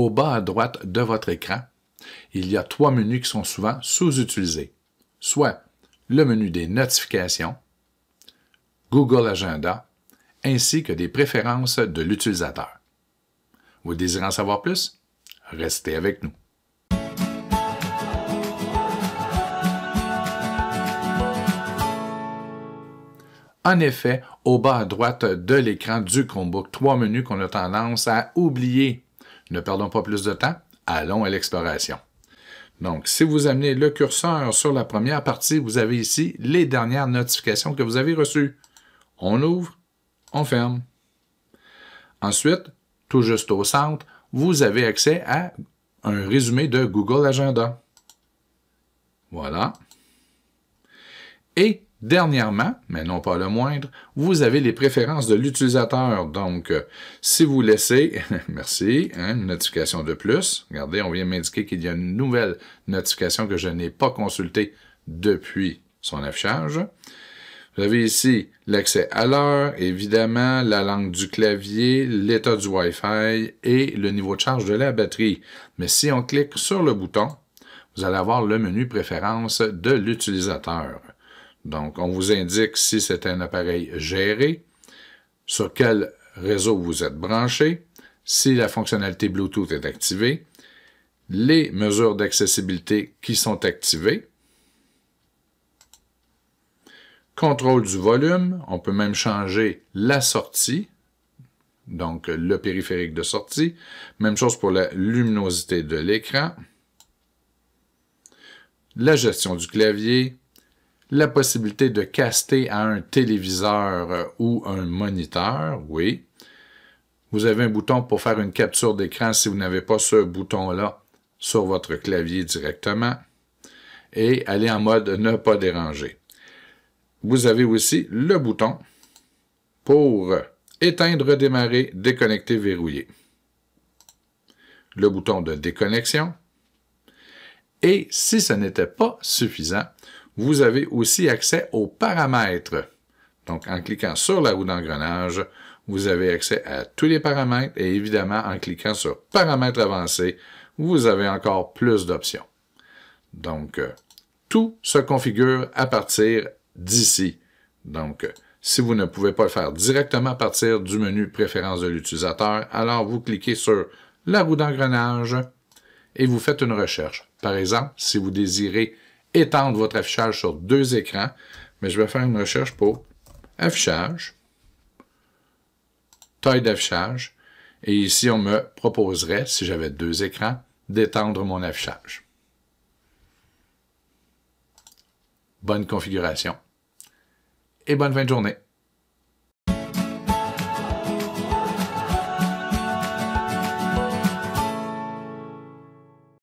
au bas à droite de votre écran, il y a trois menus qui sont souvent sous-utilisés, soit le menu des notifications, Google Agenda, ainsi que des préférences de l'utilisateur. Vous désirez en savoir plus? Restez avec nous. En effet, au bas à droite de l'écran du Chromebook, trois menus qu'on a tendance à oublier ne perdons pas plus de temps, allons à l'exploration. Donc, si vous amenez le curseur sur la première partie, vous avez ici les dernières notifications que vous avez reçues. On ouvre, on ferme. Ensuite, tout juste au centre, vous avez accès à un résumé de Google Agenda. Voilà. Et Dernièrement, mais non pas le moindre, vous avez les préférences de l'utilisateur. Donc, euh, si vous laissez, merci, hein, une notification de plus. Regardez, on vient m'indiquer qu'il y a une nouvelle notification que je n'ai pas consultée depuis son affichage. Vous avez ici l'accès à l'heure, évidemment, la langue du clavier, l'état du Wi-Fi et le niveau de charge de la batterie. Mais si on clique sur le bouton, vous allez avoir le menu préférences de l'utilisateur. Donc, on vous indique si c'est un appareil géré, sur quel réseau vous êtes branché, si la fonctionnalité Bluetooth est activée, les mesures d'accessibilité qui sont activées, contrôle du volume, on peut même changer la sortie, donc le périphérique de sortie, même chose pour la luminosité de l'écran, la gestion du clavier, la possibilité de caster à un téléviseur euh, ou un moniteur, oui. Vous avez un bouton pour faire une capture d'écran si vous n'avez pas ce bouton-là sur votre clavier directement. Et aller en mode ne pas déranger. Vous avez aussi le bouton pour éteindre, démarrer, déconnecter, verrouiller. Le bouton de déconnexion. Et si ce n'était pas suffisant, vous avez aussi accès aux paramètres. Donc, en cliquant sur la roue d'engrenage, vous avez accès à tous les paramètres et évidemment, en cliquant sur Paramètres avancés, vous avez encore plus d'options. Donc, euh, tout se configure à partir d'ici. Donc, euh, si vous ne pouvez pas le faire directement à partir du menu Préférences de l'utilisateur, alors vous cliquez sur la roue d'engrenage et vous faites une recherche. Par exemple, si vous désirez étendre votre affichage sur deux écrans, mais je vais faire une recherche pour affichage, taille d'affichage, et ici on me proposerait, si j'avais deux écrans, d'étendre mon affichage. Bonne configuration et bonne fin de journée.